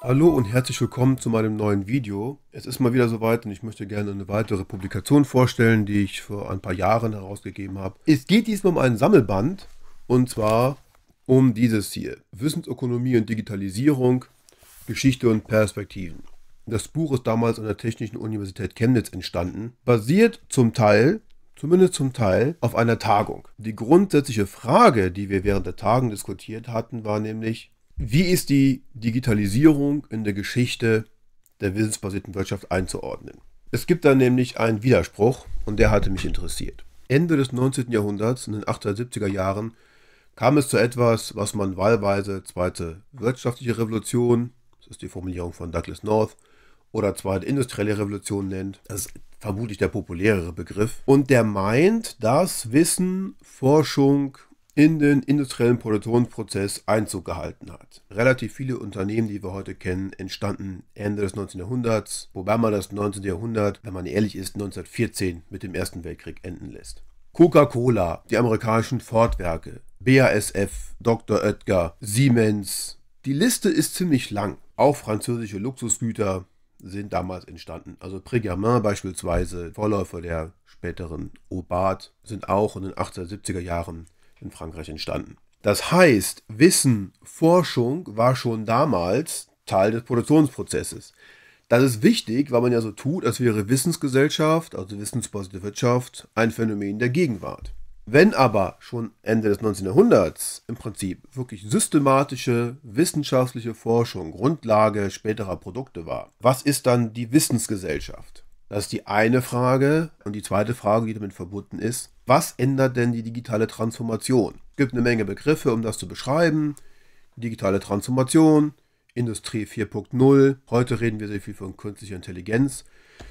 Hallo und herzlich willkommen zu meinem neuen Video. Es ist mal wieder soweit und ich möchte gerne eine weitere Publikation vorstellen, die ich vor ein paar Jahren herausgegeben habe. Es geht diesmal um einen Sammelband und zwar um dieses hier. Wissensökonomie und Digitalisierung, Geschichte und Perspektiven. Das Buch ist damals an der Technischen Universität Chemnitz entstanden, basiert zum Teil zumindest zum Teil, auf einer Tagung. Die grundsätzliche Frage, die wir während der Tagung diskutiert hatten, war nämlich, wie ist die Digitalisierung in der Geschichte der wissensbasierten Wirtschaft einzuordnen? Es gibt da nämlich einen Widerspruch und der hatte mich interessiert. Ende des 19. Jahrhunderts, in den 1870er Jahren, kam es zu etwas, was man wahlweise zweite wirtschaftliche Revolution, das ist die Formulierung von Douglas North, oder zweite industrielle Revolution nennt. Das ist vermutlich der populärere Begriff. Und der meint, dass Wissen, Forschung, in den industriellen Produktionsprozess Einzug gehalten hat. Relativ viele Unternehmen, die wir heute kennen, entstanden Ende des 19. Jahrhunderts, wobei man das 19. Jahrhundert, wenn man ehrlich ist, 1914 mit dem Ersten Weltkrieg enden lässt. Coca-Cola, die amerikanischen Fordwerke, BASF, Dr. Oetker, Siemens. Die Liste ist ziemlich lang. Auch französische Luxusgüter sind damals entstanden. Also Pregamin beispielsweise, Vorläufer der späteren Obat, sind auch in den 1870er Jahren entstanden in Frankreich entstanden. Das heißt, Wissen, Forschung war schon damals Teil des Produktionsprozesses. Das ist wichtig, weil man ja so tut, als wäre Wissensgesellschaft, also wissensbasierte Wirtschaft, ein Phänomen der Gegenwart. Wenn aber schon Ende des 19. Jahrhunderts im Prinzip wirklich systematische wissenschaftliche Forschung Grundlage späterer Produkte war, was ist dann die Wissensgesellschaft? Das ist die eine Frage. Und die zweite Frage, die damit verbunden ist, was ändert denn die digitale Transformation? Es gibt eine Menge Begriffe, um das zu beschreiben. digitale Transformation, Industrie 4.0. Heute reden wir sehr viel von künstlicher Intelligenz.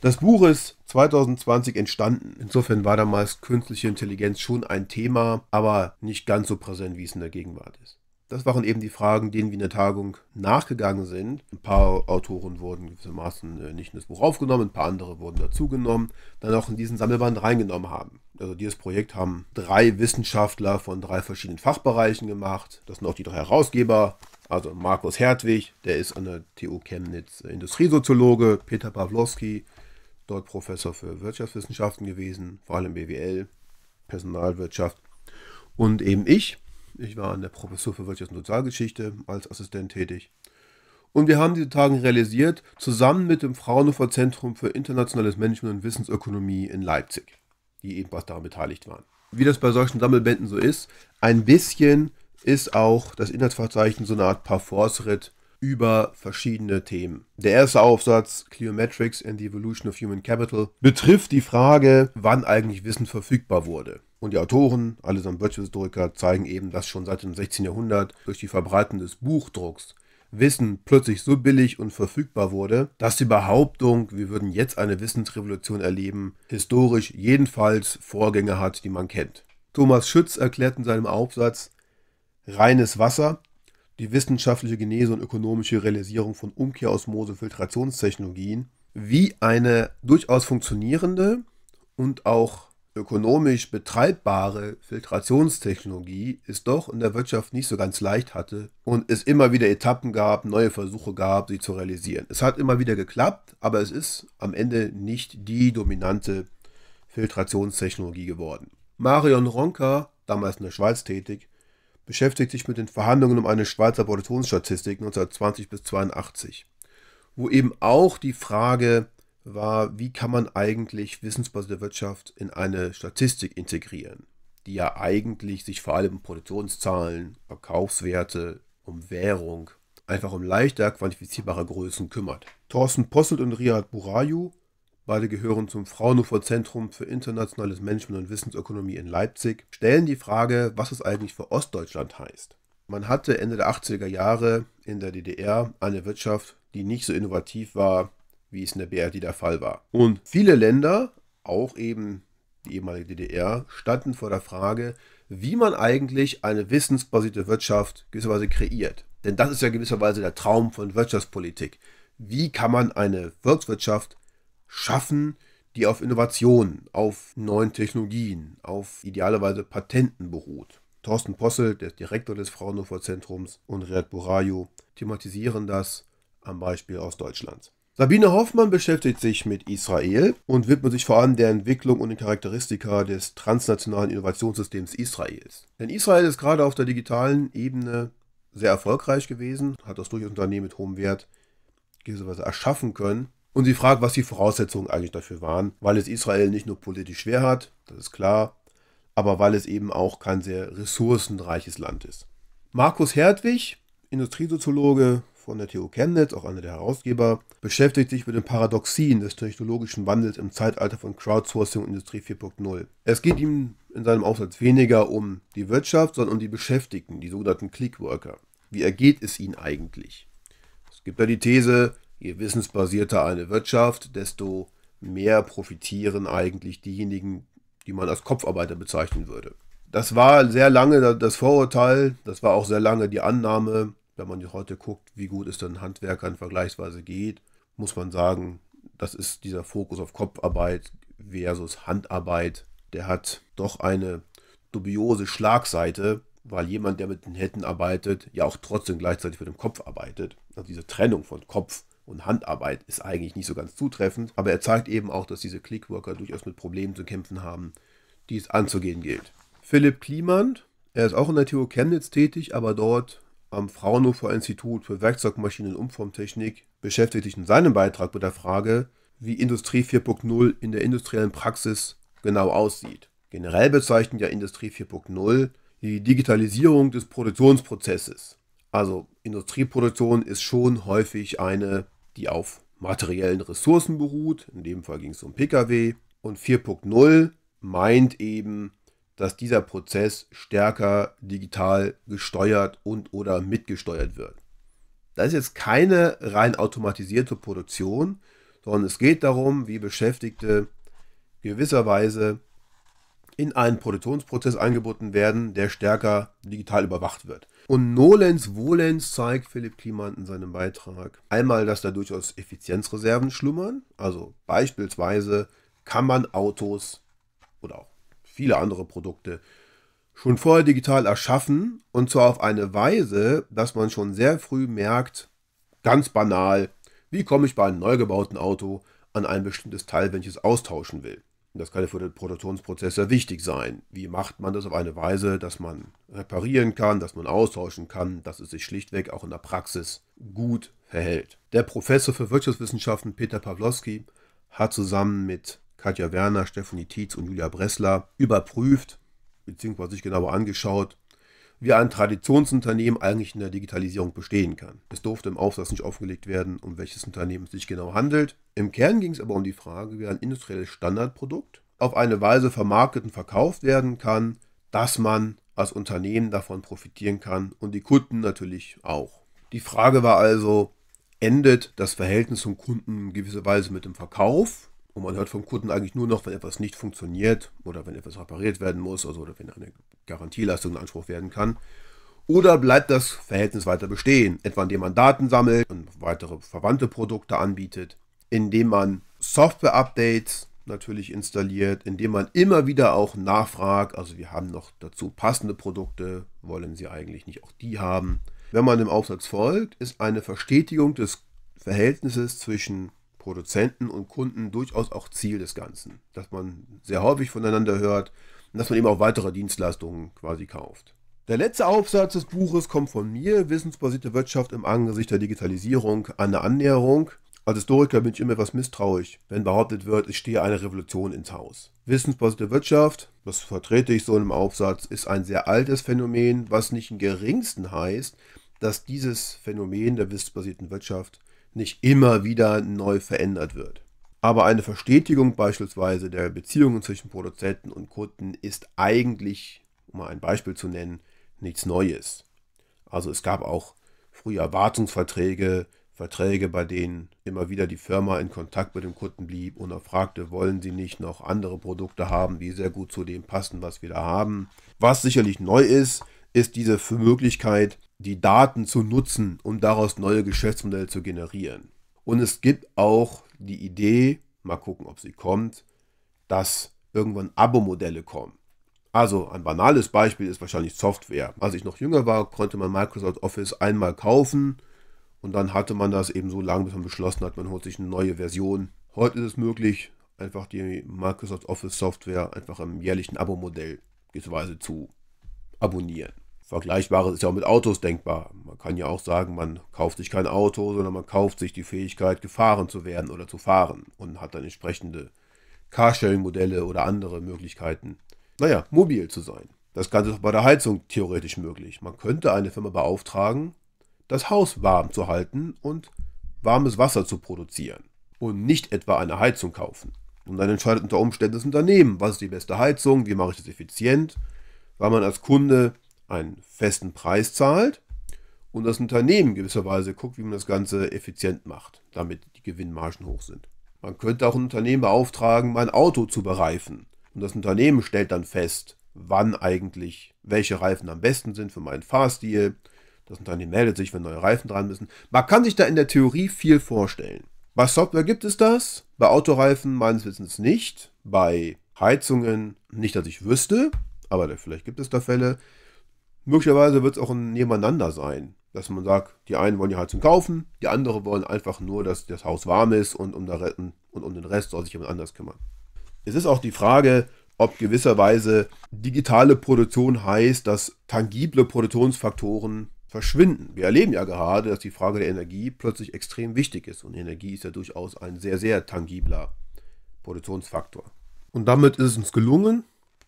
Das Buch ist 2020 entstanden. Insofern war damals künstliche Intelligenz schon ein Thema, aber nicht ganz so präsent, wie es in der Gegenwart ist. Das waren eben die Fragen, denen wir in der Tagung nachgegangen sind. Ein paar Autoren wurden gewissermaßen äh, nicht in das Buch aufgenommen, ein paar andere wurden dazugenommen, dann auch in diesen Sammelband reingenommen haben. Also dieses Projekt haben drei Wissenschaftler von drei verschiedenen Fachbereichen gemacht. Das sind auch die drei Herausgeber. Also Markus Hertwig, der ist an der TU Chemnitz Industriesoziologe, Peter Pawlowski, dort Professor für Wirtschaftswissenschaften gewesen, vor allem BWL, Personalwirtschaft und eben ich ich war an der Professur für Wirtschafts- und Sozialgeschichte als Assistent tätig. Und wir haben diese Tage realisiert, zusammen mit dem Fraunhofer Zentrum für internationales Management und Wissensökonomie in Leipzig, die ebenfalls daran beteiligt waren. Wie das bei solchen Sammelbänden so ist, ein bisschen ist auch das Inhaltsverzeichnis so eine Art Parforce-Ritt über verschiedene Themen. Der erste Aufsatz, Cleometrics and the Evolution of Human Capital, betrifft die Frage, wann eigentlich Wissen verfügbar wurde. Und die Autoren, allesamt Wirtschaftshistoriker, zeigen eben, dass schon seit dem 16. Jahrhundert durch die Verbreitung des Buchdrucks Wissen plötzlich so billig und verfügbar wurde, dass die Behauptung, wir würden jetzt eine Wissensrevolution erleben, historisch jedenfalls Vorgänge hat, die man kennt. Thomas Schütz erklärt in seinem Aufsatz Reines Wasser, die wissenschaftliche Genese und ökonomische Realisierung von Umkehrosmose-Filtrationstechnologien, wie eine durchaus funktionierende und auch ökonomisch betreibbare Filtrationstechnologie ist doch in der Wirtschaft nicht so ganz leicht hatte und es immer wieder Etappen gab, neue Versuche gab, sie zu realisieren. Es hat immer wieder geklappt, aber es ist am Ende nicht die dominante Filtrationstechnologie geworden. Marion Ronka, damals in der Schweiz tätig, beschäftigt sich mit den Verhandlungen um eine Schweizer Produktionsstatistik 1920 bis 82, wo eben auch die Frage war, wie kann man eigentlich wissensbasierte Wirtschaft in eine Statistik integrieren, die ja eigentlich sich vor allem um Produktionszahlen, Verkaufswerte, um Währung, einfach um leichter quantifizierbare Größen kümmert. Thorsten Posselt und Riyad Burayu, beide gehören zum Fraunhofer Zentrum für internationales Management und Wissensökonomie in Leipzig, stellen die Frage, was es eigentlich für Ostdeutschland heißt. Man hatte Ende der 80er Jahre in der DDR eine Wirtschaft, die nicht so innovativ war wie es in der BRD der Fall war. Und viele Länder, auch eben die ehemalige DDR, standen vor der Frage, wie man eigentlich eine wissensbasierte Wirtschaft gewisserweise kreiert. Denn das ist ja gewisserweise der Traum von Wirtschaftspolitik. Wie kann man eine Volkswirtschaft schaffen, die auf Innovationen, auf neuen Technologien, auf idealerweise Patenten beruht? Thorsten Possel, der Direktor des Fraunhofer Zentrums, und Riyad Burayo thematisieren das am Beispiel aus Deutschland. Sabine Hoffmann beschäftigt sich mit Israel und widmet sich vor allem der Entwicklung und den Charakteristika des transnationalen Innovationssystems Israels. Denn Israel ist gerade auf der digitalen Ebene sehr erfolgreich gewesen, hat das durch Unternehmen mit hohem Wert gewisserweise erschaffen können. Und sie fragt, was die Voraussetzungen eigentlich dafür waren, weil es Israel nicht nur politisch schwer hat, das ist klar, aber weil es eben auch kein sehr ressourcenreiches Land ist. Markus Hertwig, Industriesoziologe, von der TU Chemnitz, auch einer der Herausgeber, beschäftigt sich mit den Paradoxien des technologischen Wandels im Zeitalter von Crowdsourcing und Industrie 4.0. Es geht ihm in seinem Aufsatz weniger um die Wirtschaft, sondern um die Beschäftigten, die sogenannten Clickworker. Wie ergeht es ihnen eigentlich? Es gibt da die These, je wissensbasierter eine Wirtschaft, desto mehr profitieren eigentlich diejenigen, die man als Kopfarbeiter bezeichnen würde. Das war sehr lange das Vorurteil, das war auch sehr lange die Annahme, wenn man heute guckt, wie gut es den Handwerkern vergleichsweise geht, muss man sagen, das ist dieser Fokus auf Kopfarbeit versus Handarbeit, der hat doch eine dubiose Schlagseite, weil jemand, der mit den Händen arbeitet, ja auch trotzdem gleichzeitig mit dem Kopf arbeitet. Also diese Trennung von Kopf und Handarbeit ist eigentlich nicht so ganz zutreffend, aber er zeigt eben auch, dass diese Clickworker durchaus mit Problemen zu kämpfen haben, die es anzugehen gilt. Philipp Klimand, er ist auch in der TU Chemnitz tätig, aber dort am Fraunhofer Institut für Werkzeugmaschinen und Umformtechnik beschäftigt sich in seinem Beitrag mit der Frage, wie Industrie 4.0 in der industriellen Praxis genau aussieht. Generell bezeichnet ja Industrie 4.0 die Digitalisierung des Produktionsprozesses. Also Industrieproduktion ist schon häufig eine, die auf materiellen Ressourcen beruht. In dem Fall ging es um Pkw. Und 4.0 meint eben dass dieser Prozess stärker digital gesteuert und oder mitgesteuert wird. Das ist jetzt keine rein automatisierte Produktion, sondern es geht darum, wie Beschäftigte gewisserweise in einen Produktionsprozess angeboten werden, der stärker digital überwacht wird. Und Nolens Wohlens zeigt Philipp Klimant in seinem Beitrag einmal, dass da durchaus Effizienzreserven schlummern. Also beispielsweise kann man Autos oder auch viele andere Produkte schon vorher digital erschaffen und zwar auf eine Weise, dass man schon sehr früh merkt, ganz banal, wie komme ich bei einem neu gebauten Auto an ein bestimmtes Teil, wenn ich es austauschen will. das kann für den Produktionsprozess sehr wichtig sein. Wie macht man das auf eine Weise, dass man reparieren kann, dass man austauschen kann, dass es sich schlichtweg auch in der Praxis gut verhält. Der Professor für Wirtschaftswissenschaften Peter Pawlowski hat zusammen mit Katja Werner, Stefanie Tietz und Julia Bressler überprüft bzw. sich genauer angeschaut, wie ein Traditionsunternehmen eigentlich in der Digitalisierung bestehen kann. Es durfte im Aufsatz nicht aufgelegt werden, um welches Unternehmen es sich genau handelt. Im Kern ging es aber um die Frage, wie ein industrielles Standardprodukt auf eine Weise vermarktet und verkauft werden kann, dass man als Unternehmen davon profitieren kann und die Kunden natürlich auch. Die Frage war also, endet das Verhältnis zum Kunden in gewisser Weise mit dem Verkauf und man hört vom Kunden eigentlich nur noch, wenn etwas nicht funktioniert oder wenn etwas repariert werden muss also, oder wenn eine Garantieleistung in Anspruch werden kann. Oder bleibt das Verhältnis weiter bestehen, etwa indem man Daten sammelt und weitere verwandte Produkte anbietet, indem man Software-Updates natürlich installiert, indem man immer wieder auch nachfragt, also wir haben noch dazu passende Produkte, wollen Sie eigentlich nicht auch die haben. Wenn man dem Aufsatz folgt, ist eine Verstetigung des Verhältnisses zwischen Produzenten und Kunden durchaus auch Ziel des Ganzen, dass man sehr häufig voneinander hört und dass man eben auch weitere Dienstleistungen quasi kauft. Der letzte Aufsatz des Buches kommt von mir, Wissensbasierte Wirtschaft im Angesicht der Digitalisierung, eine Annäherung. Als Historiker bin ich immer etwas misstrauisch, wenn behauptet wird, ich stehe eine Revolution ins Haus. Wissensbasierte Wirtschaft, das vertrete ich so in einem Aufsatz, ist ein sehr altes Phänomen, was nicht im geringsten heißt, dass dieses Phänomen der wissensbasierten Wirtschaft nicht immer wieder neu verändert wird. Aber eine Verstetigung beispielsweise der Beziehungen zwischen Produzenten und Kunden ist eigentlich, um mal ein Beispiel zu nennen, nichts Neues. Also es gab auch früher Wartungsverträge, Verträge, bei denen immer wieder die Firma in Kontakt mit dem Kunden blieb und er fragte, wollen Sie nicht noch andere Produkte haben, die sehr gut zu dem passen, was wir da haben. Was sicherlich neu ist, ist diese Möglichkeit, die Daten zu nutzen, um daraus neue Geschäftsmodelle zu generieren. Und es gibt auch die Idee, mal gucken, ob sie kommt, dass irgendwann Abo-Modelle kommen. Also ein banales Beispiel ist wahrscheinlich Software. Als ich noch jünger war, konnte man Microsoft Office einmal kaufen und dann hatte man das eben so lange, bis man beschlossen hat, man holt sich eine neue Version. Heute ist es möglich, einfach die Microsoft Office Software einfach im jährlichen Abo-Modell zu abonnieren. Vergleichbares ist ja auch mit Autos denkbar. Man kann ja auch sagen, man kauft sich kein Auto, sondern man kauft sich die Fähigkeit, gefahren zu werden oder zu fahren und hat dann entsprechende Carsharing-Modelle oder andere Möglichkeiten, naja, mobil zu sein. Das Ganze ist auch bei der Heizung theoretisch möglich. Man könnte eine Firma beauftragen, das Haus warm zu halten und warmes Wasser zu produzieren und nicht etwa eine Heizung kaufen. Und dann entscheidet unter Umständen das Unternehmen, was ist die beste Heizung, wie mache ich das effizient, weil man als Kunde einen festen Preis zahlt und das Unternehmen gewisserweise guckt, wie man das Ganze effizient macht, damit die Gewinnmargen hoch sind. Man könnte auch ein Unternehmen beauftragen, mein Auto zu bereifen. Und das Unternehmen stellt dann fest, wann eigentlich welche Reifen am besten sind für meinen Fahrstil. Das Unternehmen meldet sich, wenn neue Reifen dran müssen. Man kann sich da in der Theorie viel vorstellen. Bei Software gibt es das, bei Autoreifen meines Wissens nicht, bei Heizungen nicht, dass ich wüsste, aber vielleicht gibt es da Fälle. Möglicherweise wird es auch ein Nebeneinander sein, dass man sagt, die einen wollen die Heizung halt kaufen, die anderen wollen einfach nur, dass das Haus warm ist und um, retten, und um den Rest soll sich jemand anders kümmern. Es ist auch die Frage, ob gewisserweise digitale Produktion heißt, dass tangible Produktionsfaktoren verschwinden. Wir erleben ja gerade, dass die Frage der Energie plötzlich extrem wichtig ist und Energie ist ja durchaus ein sehr, sehr tangibler Produktionsfaktor. Und damit ist es uns gelungen,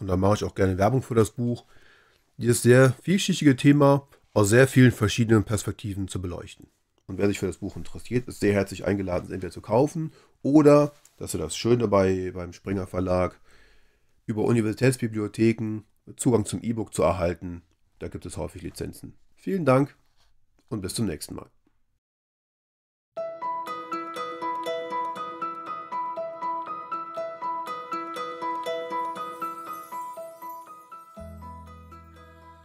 und da mache ich auch gerne Werbung für das Buch, dieses sehr vielschichtige Thema aus sehr vielen verschiedenen Perspektiven zu beleuchten. Und wer sich für das Buch interessiert, ist sehr herzlich eingeladen, es entweder zu kaufen oder, das ist das Schöne bei, beim Springer Verlag, über Universitätsbibliotheken Zugang zum E-Book zu erhalten. Da gibt es häufig Lizenzen. Vielen Dank und bis zum nächsten Mal.